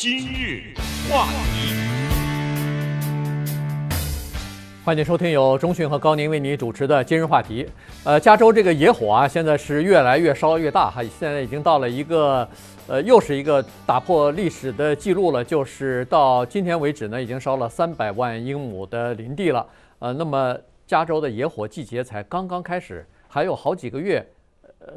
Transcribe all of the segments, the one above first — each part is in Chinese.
今日话题，欢迎收听由钟讯和高宁为您主持的今日话题。呃，加州这个野火啊，现在是越来越烧越大哈，现在已经到了一个，呃，又是一个打破历史的记录了，就是到今天为止呢，已经烧了三百万英亩的林地了。呃，那么加州的野火季节才刚刚开始，还有好几个月。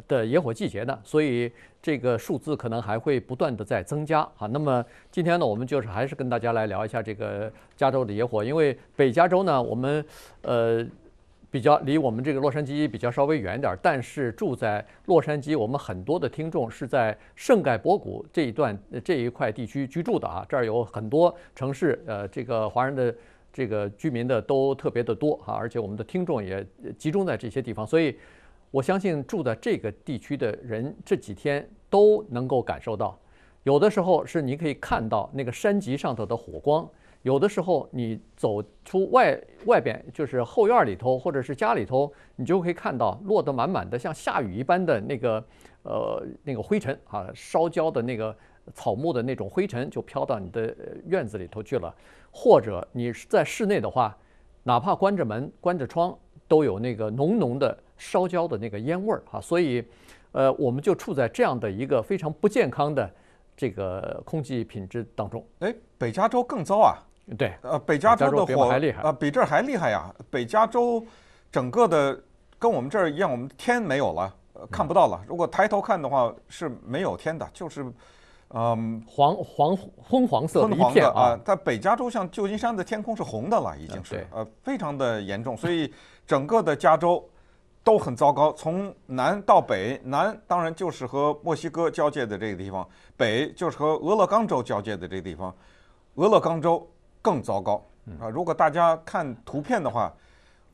的野火季节呢，所以这个数字可能还会不断的在增加啊。那么今天呢，我们就是还是跟大家来聊一下这个加州的野火，因为北加州呢，我们呃比较离我们这个洛杉矶比较稍微远点儿，但是住在洛杉矶，我们很多的听众是在圣盖博谷这一段这一块地区居住的啊，这儿有很多城市，呃，这个华人的这个居民的都特别的多哈，而且我们的听众也集中在这些地方，所以。我相信住在这个地区的人这几天都能够感受到，有的时候是你可以看到那个山脊上头的火光，有的时候你走出外外边就是后院里头或者是家里头，你就可以看到落得满满的像下雨一般的那个，呃那个灰尘啊，烧焦的那个草木的那种灰尘就飘到你的院子里头去了，或者你是在室内的话，哪怕关着门关着窗，都有那个浓浓的。烧焦的那个烟味儿哈，所以，呃，我们就处在这样的一个非常不健康的这个空气品质当中。哎，北加州更糟啊！对，呃，北加州的火还厉害，啊，比这儿还厉害呀！北加州整个的跟我们这儿一样，我们天没有了，看不到了。如果抬头看的话，是没有天的，就是，嗯，黄黄昏黄色一片啊。但北加州像旧金山的天空是红的了，已经是呃，非常的严重。所以整个的加州。都很糟糕。从南到北，南当然就是和墨西哥交界的这个地方，北就是和俄勒冈州交界的这个地方。俄勒冈州更糟糕啊！如果大家看图片的话，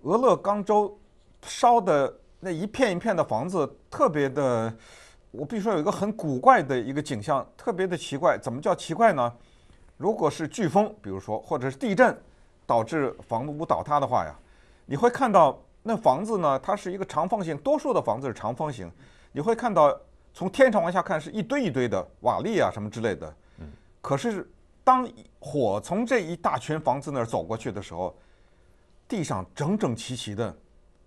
俄勒冈州烧的那一片一片的房子特别的，我必须说有一个很古怪的一个景象，特别的奇怪。怎么叫奇怪呢？如果是飓风，比如说，或者是地震导致房屋倒塌的话呀，你会看到。那房子呢？它是一个长方形，多数的房子是长方形。你会看到，从天上往下看，是一堆一堆的瓦砾啊，什么之类的。嗯。可是，当火从这一大群房子那儿走过去的时候，地上整整齐齐的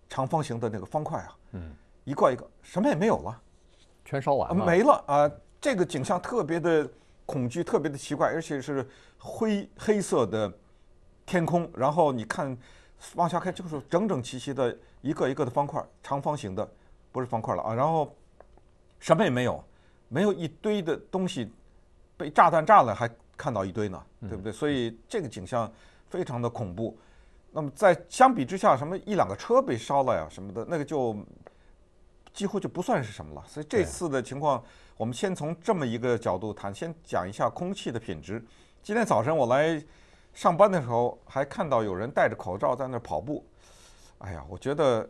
长方形的那个方块啊，嗯，一块一个，什么也没有了，全烧完了，没了啊！这个景象特别的恐惧，特别的奇怪，而且是灰黑色的天空。然后你看。往下看，就是整整齐齐的一个一个的方块，长方形的，不是方块了啊。然后什么也没有，没有一堆的东西被炸弹炸了，还看到一堆呢，对不对？所以这个景象非常的恐怖。那么在相比之下，什么一两个车被烧了呀，什么的那个就几乎就不算是什么了。所以这次的情况，我们先从这么一个角度谈，先讲一下空气的品质。今天早晨我来。上班的时候还看到有人戴着口罩在那跑步，哎呀，我觉得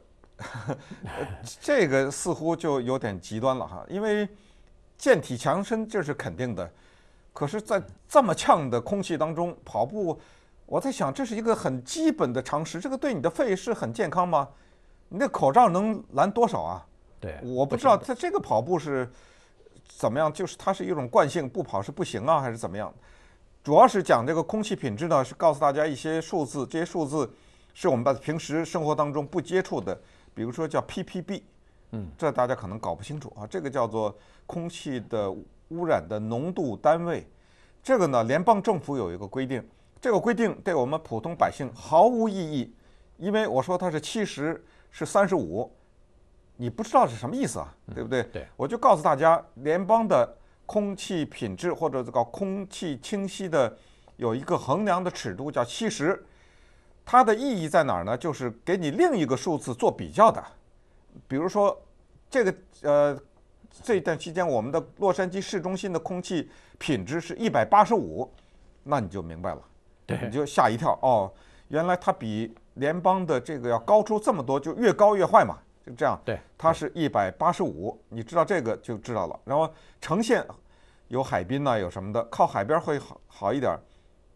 这个似乎就有点极端了哈，因为健体强身这是肯定的，可是，在这么呛的空气当中跑步，我在想这是一个很基本的常识，这个对你的肺是很健康吗？你那口罩能拦多少啊？对，我不知道他这个跑步是怎么样，就是它是一种惯性，不跑是不行啊，还是怎么样？主要是讲这个空气品质呢，是告诉大家一些数字，这些数字是我们平时生活当中不接触的，比如说叫 ppb，嗯，这大家可能搞不清楚啊，这个叫做空气的污染的浓度单位，这个呢，联邦政府有一个规定，这个规定对我们普通百姓毫无意义，因为我说它是七十是三十五，你不知道是什么意思啊，对不对？对，我就告诉大家，联邦的。空气品质或者这个空气清晰的有一个衡量的尺度叫七十，它的意义在哪儿呢？就是给你另一个数字做比较的。比如说这个呃，这段期间我们的洛杉矶市中心的空气品质是一百八十五，那你就明白了，你就吓一跳哦，原来它比联邦的这个要高出这么多，就越高越坏嘛，就这样。对，它是一百八十五，你知道这个就知道了，然后呈现。有海滨呐，有什么的，靠海边会好好一点儿，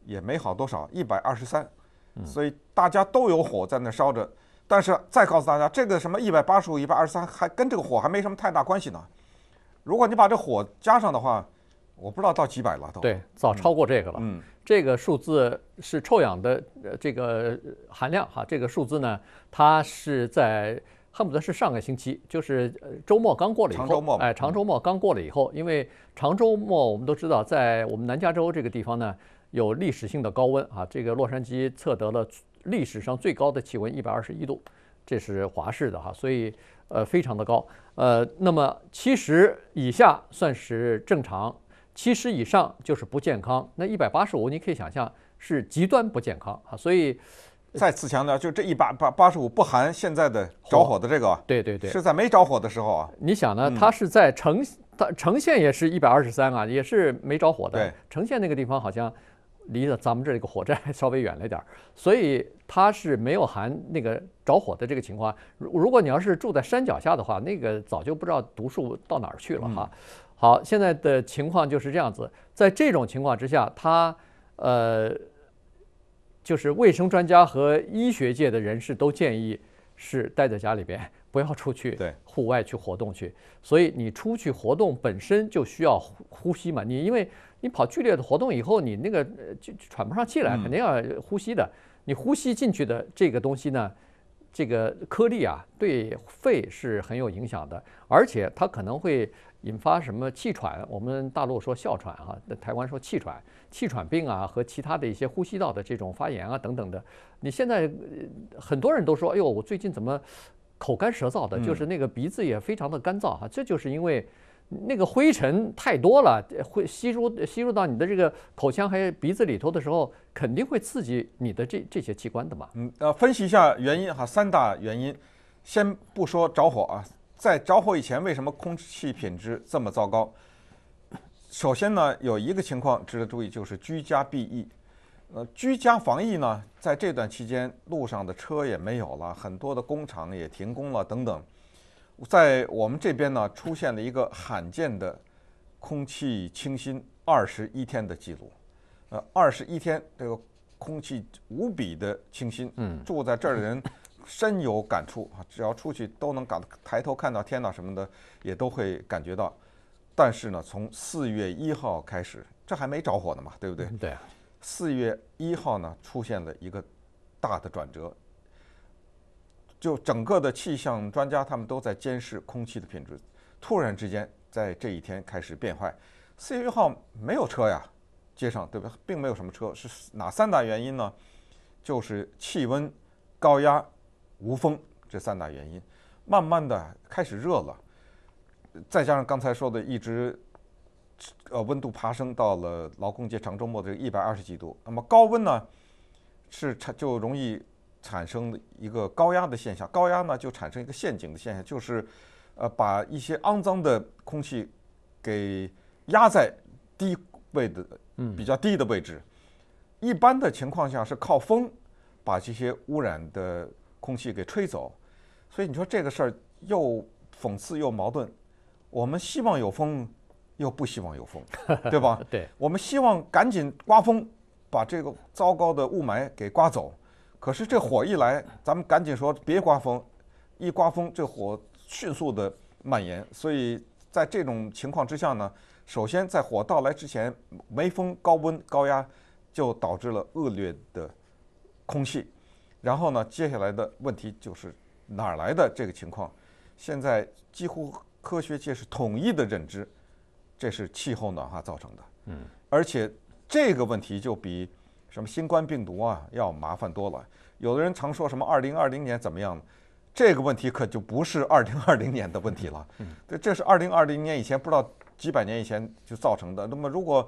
也没好多少，一百二十三，所以大家都有火在那烧着。但是再告诉大家，这个什么一百八十五、一百二十三，还跟这个火还没什么太大关系呢。如果你把这火加上的话，我不知道到几百了都。对，早超过这个了。嗯，这个数字是臭氧的这个含量哈，这个数字呢，它是在。恨不得是上个星期，就是周末刚过了以后，哎，长周末刚过了以后，因为长周末我们都知道，在我们南加州这个地方呢，有历史性的高温啊。这个洛杉矶测得了历史上最高的气温，一百二十一度，这是华氏的哈，所以呃，非常的高。呃，那么七十以下算是正常，七十以上就是不健康。那一百八十五，你可以想象是极端不健康啊，所以。再次强调，就这一八八八十五不含现在的着火的这个，对对对，是在没着火的时候啊。你想呢？它是在呈它呈县也是一百二十三啊，也是没着火的。对，城县那个地方好像离了咱们这个火灾稍微远了点儿，所以它是没有含那个着火的这个情况。如如果你要是住在山脚下的话，那个早就不知道毒数到哪儿去了哈。好，现在的情况就是这样子，在这种情况之下，它呃。就是卫生专家和医学界的人士都建议是待在家里边，不要出去。户外去活动去。所以你出去活动本身就需要呼呼吸嘛。你因为你跑剧烈的活动以后，你那个就喘不上气来，肯定要呼吸的。你呼吸进去的这个东西呢，这个颗粒啊，对肺是很有影响的，而且它可能会。引发什么气喘？我们大陆说哮喘啊，台湾说气喘、气喘病啊，和其他的一些呼吸道的这种发炎啊等等的。你现在很多人都说，哎呦，我最近怎么口干舌燥的？就是那个鼻子也非常的干燥啊，这就是因为那个灰尘太多了，会吸入吸入到你的这个口腔还有鼻子里头的时候，肯定会刺激你的这这些器官的嘛。嗯，呃，分析一下原因哈，三大原因，先不说着火啊。在着火以前，为什么空气品质这么糟糕？首先呢，有一个情况值得注意，就是居家避疫。呃，居家防疫呢，在这段期间，路上的车也没有了，很多的工厂也停工了等等。在我们这边呢，出现了一个罕见的空气清新二十一天的记录。呃，二十一天这个空气无比的清新，住在这儿的人。深有感触啊！只要出去都能感抬头看到天呐什么的，也都会感觉到。但是呢，从四月一号开始，这还没着火呢嘛，对不对？对啊。四月一号呢，出现了一个大的转折，就整个的气象专家他们都在监视空气的品质，突然之间在这一天开始变坏。四月一号没有车呀，街上对吧，并没有什么车，是哪三大原因呢？就是气温、高压。无风，这三大原因，慢慢的开始热了，再加上刚才说的一直，呃，温度爬升到了劳工节长周末的一百二十几度，那么高温呢，是产就容易产生一个高压的现象，高压呢就产生一个陷阱的现象，就是，呃，把一些肮脏的空气给压在低位的，嗯，比较低的位置。一般的情况下是靠风把这些污染的。空气给吹走，所以你说这个事儿又讽刺又矛盾。我们希望有风，又不希望有风，对吧？对，我们希望赶紧刮风，把这个糟糕的雾霾给刮走。可是这火一来，咱们赶紧说别刮风，一刮风这火迅速的蔓延。所以在这种情况之下呢，首先在火到来之前，没风、高温、高压就导致了恶劣的空气。然后呢，接下来的问题就是哪儿来的这个情况？现在几乎科学界是统一的认知，这是气候暖化造成的。嗯，而且这个问题就比什么新冠病毒啊要麻烦多了。有的人常说什么“二零二零年怎么样”，这个问题可就不是二零二零年的问题了。嗯，这这是二零二零年以前，不知道几百年以前就造成的。那么，如果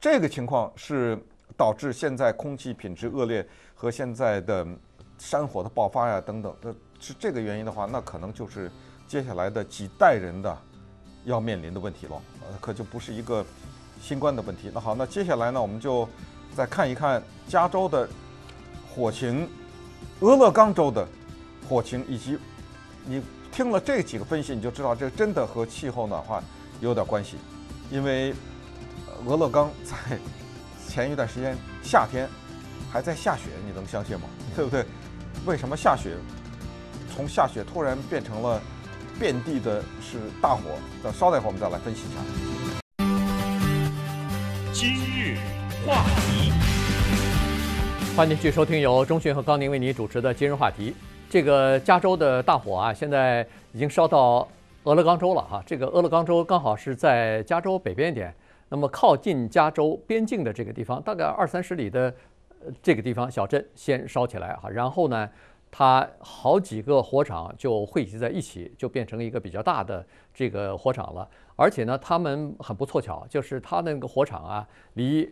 这个情况是导致现在空气品质恶劣和现在的。山火的爆发呀，等等，呃，是这个原因的话，那可能就是接下来的几代人的要面临的问题了，呃，可就不是一个新冠的问题。那好，那接下来呢，我们就再看一看加州的火情、俄勒冈州的火情，以及你听了这几个分析，你就知道这真的和气候暖化有点关系，因为俄勒冈在前一段时间夏天 还在下雪，你能相信吗？对不对？为什么下雪，从下雪突然变成了遍地的是大火？等稍等一会儿，我们再来分析一下。今日话题，欢迎继续收听由钟迅和高宁为你主持的《今日话题》。这个加州的大火啊，现在已经烧到俄勒冈州了哈。这个俄勒冈州刚好是在加州北边一点，那么靠近加州边境的这个地方，大概二三十里的。这个地方小镇先烧起来哈，然后呢，它好几个火场就汇集在一起，就变成一个比较大的这个火场了。而且呢，他们很不凑巧，就是他那个火场啊，离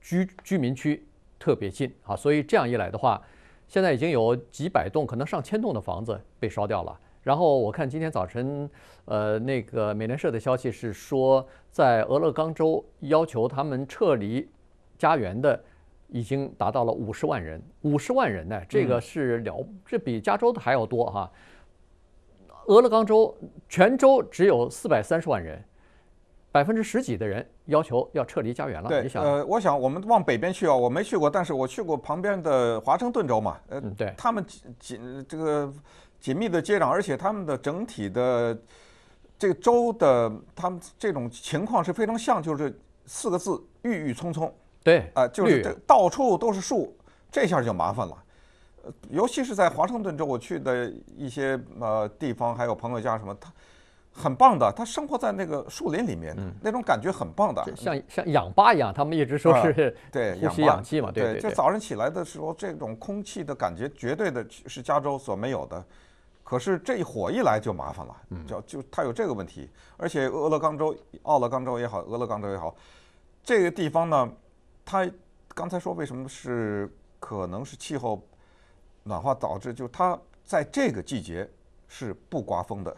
居居民区特别近啊，所以这样一来的话，现在已经有几百栋，可能上千栋的房子被烧掉了。然后我看今天早晨，呃，那个美联社的消息是说，在俄勒冈州要求他们撤离家园的。已经达到了五十万人，五十万人呢，这个是了，这比加州的还要多哈。俄勒冈州全州只有四百三十万人，百分之十几的人要求要撤离家园了。对，呃，我想我们往北边去啊，我没去过，但是我去过旁边的华盛顿州嘛，呃，对，他们紧紧这个紧密的接壤，而且他们的整体的这个州的他们这种情况是非常像，就是四个字：郁郁葱葱。对，啊，就是这到处都是树，这下就麻烦了，呃，尤其是在华盛顿州我去的一些呃地方，还有朋友家什么，他很棒的，他生活在那个树林里面，那种感觉很棒的，像像氧吧一样，他们一直说是对呼吸氧气嘛，对，就早上起来的时候，这种空气的感觉绝对的是加州所没有的，可是这一火一来就麻烦了，就就他有这个问题，而且俄勒冈州、奥勒冈州也好，俄勒冈州也好，这个地方呢。他刚才说，为什么是可能是气候暖化导致？就他在这个季节是不刮风的。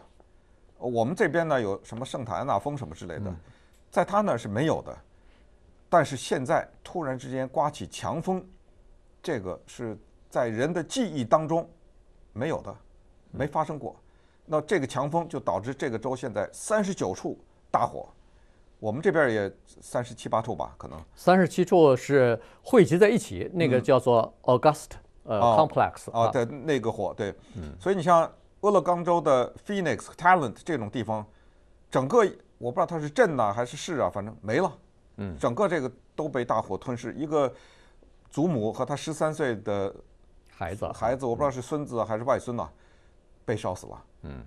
我们这边呢有什么圣塔安娜风什么之类的，在他那是没有的。但是现在突然之间刮起强风，这个是在人的记忆当中没有的，没发生过。那这个强风就导致这个州现在三十九处大火。我们这边也三十七八处吧，可能三十七处是汇集在一起，那个叫做 August 呃 Complex 啊，对那个火，对，所以你像俄勒冈州的 p h o e n i x t a l e n t 这种地方，整个我不知道它是镇呐还是市啊，反正没了，嗯，整个这个都被大火吞噬，一个祖母和他十三岁的孩子，孩子我不知道是孙子还是外孙呐，被烧死了，嗯。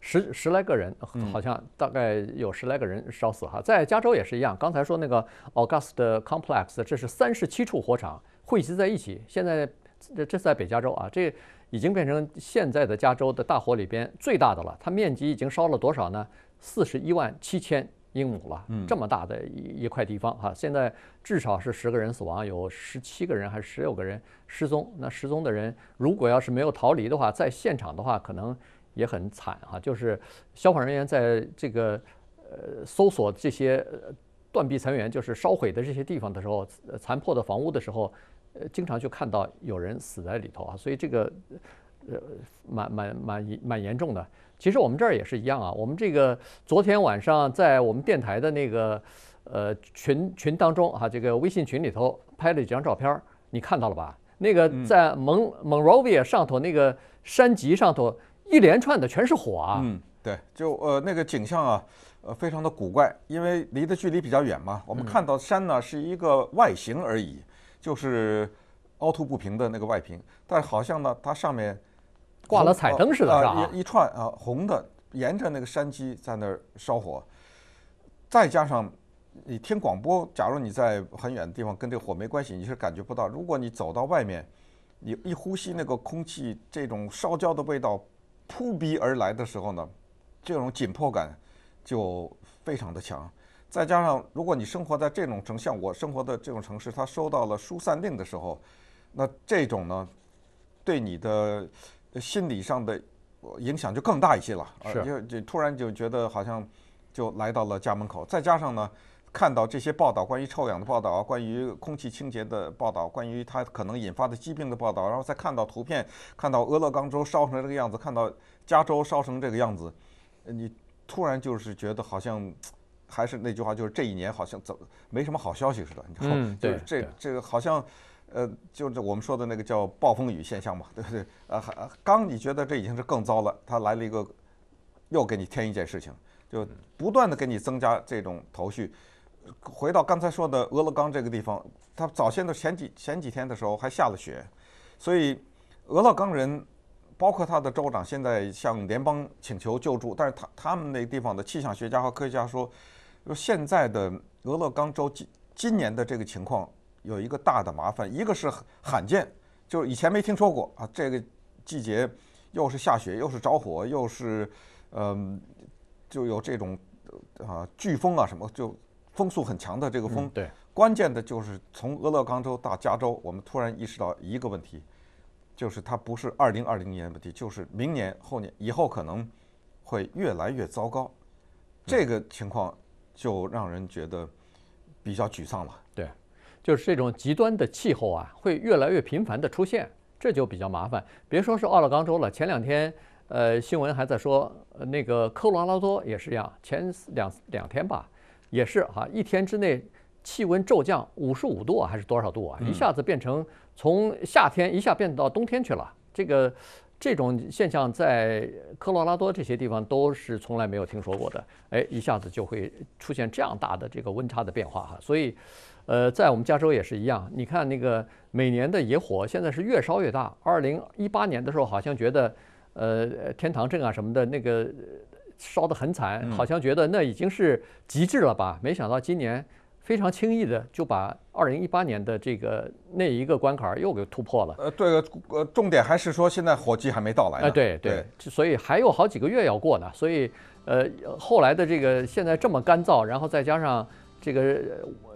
十十来个人，好像大概有十来个人烧死哈，在加州也是一样。刚才说那个 August Complex，这是三十七处火场汇集在一起。现在这在北加州啊，这已经变成现在的加州的大火里边最大的了。它面积已经烧了多少呢？四十一万七千英亩了，这么大的一一块地方哈。现在至少是十个人死亡，有十七个人还是十六个人失踪。那失踪的人如果要是没有逃离的话，在现场的话可能。也很惨哈，就是消防人员在这个呃搜索这些断壁残垣，就是烧毁的这些地方的时候，残破的房屋的时候，呃，经常就看到有人死在里头啊，所以这个呃蛮蛮蛮蛮严重的。其实我们这儿也是一样啊，我们这个昨天晚上在我们电台的那个呃群群当中啊，这个微信群里头拍了几张照片，你看到了吧？那个在蒙蒙罗维亚上头那个山脊上头。一连串的全是火啊！嗯，对，就呃那个景象啊，呃非常的古怪，因为离的距离比较远嘛，我们看到山呢是一个外形而已，就是凹凸不平的那个外平，但好像呢它上面挂了彩灯似的，一串啊红的，沿着那个山脊在那儿烧火，再加上你听广播，假如你在很远的地方跟这个火没关系，你是感觉不到；如果你走到外面，你一呼吸那个空气，这种烧焦的味道。扑鼻而来的时候呢，这种紧迫感就非常的强。再加上，如果你生活在这种城，像我生活的这种城市，它收到了疏散令的时候，那这种呢，对你的心理上的影响就更大一些了。是。就突然就觉得好像就来到了家门口。再加上呢。看到这些报道，关于臭氧的报道，关于空气清洁的报道，关于它可能引发的疾病的报道，然后再看到图片，看到俄勒冈州烧成这个样子，看到加州烧成这个样子，你突然就是觉得好像还是那句话，就是这一年好像怎么没什么好消息似的。嗯，对，这这个好像呃，就是我们说的那个叫暴风雨现象嘛，对不对？啊，刚你觉得这已经是更糟了，他来了一个又给你添一件事情，就不断的给你增加这种头绪。回到刚才说的俄勒冈这个地方，他早先的前几前几天的时候还下了雪，所以俄勒冈人，包括他的州长，现在向联邦请求救助。但是他他们那地方的气象学家和科学家说，现在的俄勒冈州今今年的这个情况有一个大的麻烦，一个是罕见，就是以前没听说过啊，这个季节又是下雪，又是着火，又是嗯，就有这种啊飓风啊什么就。风速很强的这个风，对，关键的就是从俄勒冈州到加州，我们突然意识到一个问题，就是它不是2020年问题，就是明年、后年以后可能会越来越糟糕，这个情况就让人觉得比较沮丧了。对，就是这种极端的气候啊，会越来越频繁的出现，这就比较麻烦。别说是俄勒冈州了，前两天，呃，新闻还在说那个科罗拉多也是一样，前两两天吧。也是哈，一天之内气温骤降五十五度啊，还是多少度啊？一下子变成从夏天一下变到冬天去了。这个这种现象在科罗拉多这些地方都是从来没有听说过的。哎，一下子就会出现这样大的这个温差的变化哈。所以，呃，在我们加州也是一样。你看那个每年的野火现在是越烧越大。二零一八年的时候好像觉得，呃，天堂镇啊什么的那个。烧得很惨，好像觉得那已经是极致了吧？没想到今年非常轻易的就把二零一八年的这个那一个关卡又给突破了。呃，对，呃，重点还是说现在火季还没到来呢。对对，所以还有好几个月要过呢。所以，呃，后来的这个现在这么干燥，然后再加上这个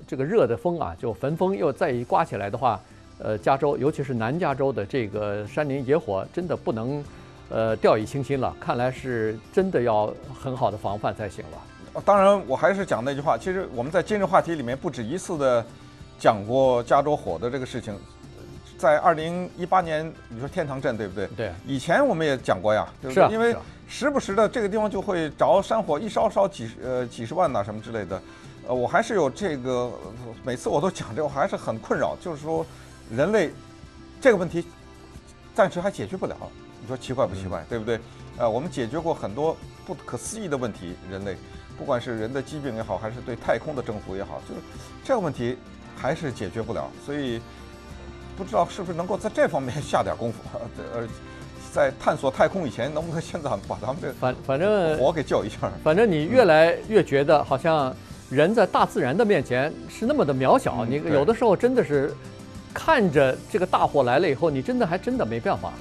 这个热的风啊，就焚风又再一刮起来的话，呃，加州尤其是南加州的这个山林野火真的不能。呃，掉以轻心了，看来是真的要很好的防范才行了。当然，我还是讲那句话，其实我们在今日话题里面不止一次的讲过加州火的这个事情，在二零一八年，你说天堂镇对不对？对。以前我们也讲过呀，就是因为时不时的这个地方就会着山火，一烧烧几十呃几十万呐什么之类的，呃，我还是有这个，每次我都讲这个，我还是很困扰，就是说人类这个问题暂时还解决不了。说奇怪不奇怪，对不对？啊，我们解决过很多不可思议的问题，人类，不管是人的疾病也好，还是对太空的征服也好，就是这个问题还是解决不了。所以不知道是不是能够在这方面下点功夫。呃，在探索太空以前，能不能现在把咱们的反反正我给救一下。反正你越来越觉得，好像人在大自然的面前是那么的渺小。你有的时候真的是看着这个大火来了以后，你真的还真的没办法。